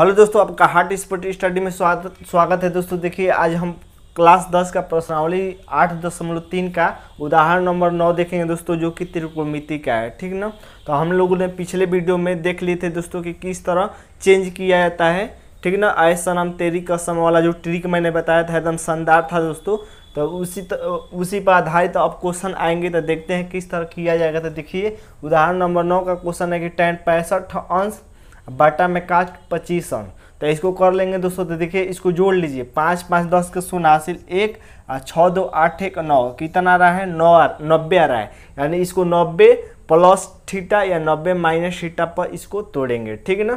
hello दोस्तों आपका heart sport study में स्वागत स्वागत है दोस्तों देखिए आज हम क्लास दस का प्रश्नावली आठ दशमलव तीन का उदाहरण नंबर नौ देखेंगे दोस्तों जो कि त्रिकोणमिति का है ठीक ना तो हम लोगों ने पिछले वीडियो में देख लिए थे दोस्तों कि किस तरह चेंज किया जाता है ठीक ना ऐसा नाम तेरी कसम वाला जो ट्रिक मैंने बताया था एकदम शानदार था दोस्तों तो उसी त, उसी पर आधारित तो अब क्वेश्चन आएंगे तो देखते हैं किस तरह किया जाएगा तो देखिए उदाहरण नंबर नौ का क्वेश्चन है कि टेन पैंसठ अंश बाटा में कास्ट पच्चीस अंक तो इसको कर लेंगे दोस्तों तो देखिए इसको जोड़ लीजिए पाँच पाँच दस के शून्य हासिल एक और छः दो आठ एक नौ कितना आ रहा है नौ नब्बे आ रहा है यानी इसको नब्बे प्लस थीटा या नब्बे माइनस थीटा पर इसको तोड़ेंगे ठीक है ना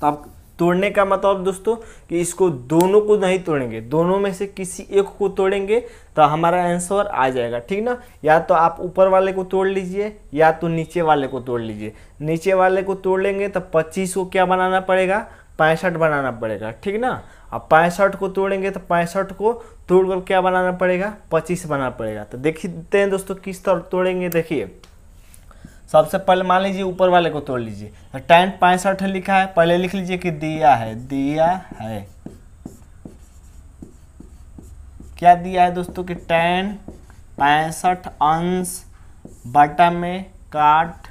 तो आप तोड़ने का मतलब दोस्तों कि इसको दोनों को नहीं तोड़ेंगे दोनों में से किसी एक को तोड़ेंगे तो हमारा आंसर आ जाएगा ठीक ना या तो आप ऊपर वाले को तोड़ लीजिए या तो नीचे वाले को तोड़ लीजिए नीचे वाले को तोड़ लेंगे तो पच्चीस को क्या बनाना पड़ेगा पैंसठ बनाना पड़ेगा ठीक ना अब पैंसठ को तोड़ेंगे तो पैंसठ को तोड़कर क्या बनाना पड़ेगा पच्चीस बनाना पड़ेगा तो देखते हैं दोस्तों किस तरह तोड़ेंगे देखिए सबसे पहले मान लीजिए ऊपर वाले को तोड़ लीजिए टेन तो पैंसठ लिखा है पहले लिख लीजिए कि दिया है दिया है क्या दिया है दोस्तों कि टेन पैंसठ अंश बटा में काट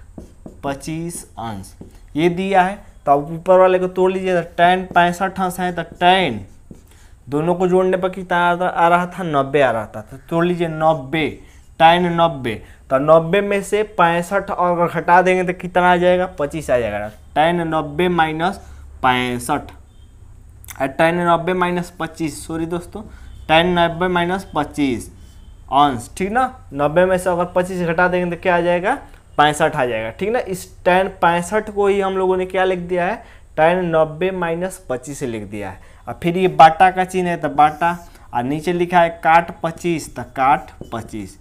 पच्चीस अंश ये दिया है तो आप ऊपर वाले को तोड़ लीजिए तो टेन पैंसठ अंश है तो टेन दोनों को जोड़ने पर कितना आ रहा था नब्बे आ रहा था तो तोड़ लीजिए नब्बे टाइन नब्बे तो नब्बे में से पैंसठ और अगर घटा देंगे तो कितना आ जाएगा पच्चीस आ जाएगा टाइन नब्बे माइनस पैंसठ टाइन नब्बे माइनस पच्चीस सॉरी दोस्तों टाइन नब्बे माइनस पच्चीस अंश ठीक ना नब्बे में से अगर पच्चीस घटा देंगे तो क्या आ जाएगा पैंसठ आ जाएगा ठीक ना इस टेन पैंसठ को ही हम लोगों ने क्या लिख दिया है टेन नब्बे माइनस पच्चीस लिख दिया है और फिर ये बाटा का चिन्ह है तो बाटा और नीचे लिखा है काट पच्चीस तो काट पच्चीस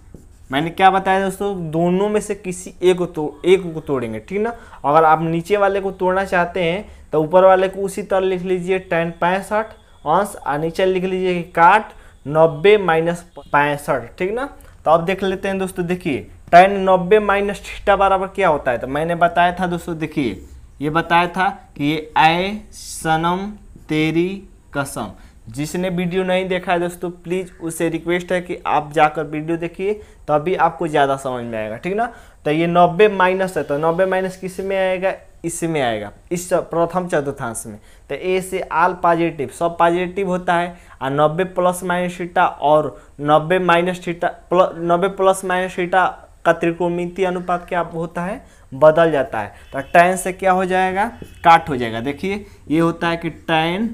मैंने क्या बताया दोस्तों दोनों में से किसी एक को तो एक को तोड़ेंगे ठीक ना अगर आप नीचे वाले को तोड़ना चाहते हैं तो ऊपर वाले को उसी तरह लिख लीजिए टेन पैंसठ अंश और नीचे लिख लीजिए काट नब्बे माइनस पैंसठ ठीक ना तो अब देख लेते हैं दोस्तों देखिए टेन नब्बे माइनस ठीटा बराबर क्या होता है तो मैंने बताया था दोस्तों देखिए ये बताया था कि ये आय सनम तेरी कसम जिसने वीडियो नहीं देखा है दोस्तों प्लीज़ उससे रिक्वेस्ट है कि आप जाकर वीडियो देखिए तभी आपको ज़्यादा समझ में आएगा ठीक ना तो ये नब्बे माइनस है तो नब्बे माइनस किस में आएगा इसमें आएगा इस प्रथम चतुर्थांश में तो ए से आल पॉजिटिव सब पॉजिटिव होता है और नब्बे प्लस माइनस थीटा और नब्बे माइनस थीटा प्लस नब्बे प्लस माइनस थीटा का त्रिकोणमिति अनुपात क्या होता है बदल जाता है तो टैन से क्या हो जाएगा काट हो जाएगा देखिए ये होता है कि टैन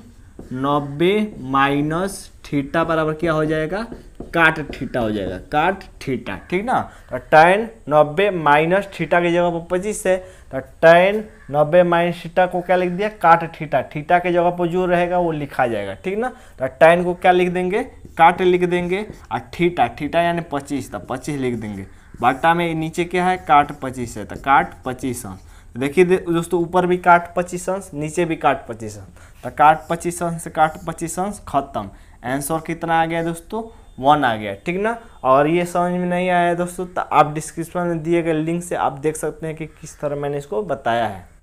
नब्बे माइनस थीटा बराबर क्या हो जाएगा काट थीटा हो जाएगा काट थीटा ठीक ना तो टेन नब्बे माइनस थीटा की जगह पर पच्चीस है तो टेन नब्बे माइनस थीटा को क्या लिख दिया काट थीटा थीटा के जगह पर जो रहेगा वो लिखा जाएगा ठीक ना तो टेन को क्या लिख देंगे काट लिख देंगे और थीटा थीटा यानी पच्चीस तो पच्चीस लिख देंगे बाटा में नीचे क्या है काट पच्चीस है तो काट पच्चीस है देखिए दोस्तों ऊपर भी काट पच्चीस अंश नीचे भी काट पच्चीस अंश तो काट पच्चीस अंश से काट पच्चीस अंश खत्म आंसर कितना आ गया दोस्तों वन आ गया ठीक ना और ये समझ में नहीं आया दोस्तों तो आप डिस्क्रिप्शन में दिए गए लिंक से आप देख सकते हैं कि किस तरह मैंने इसको बताया है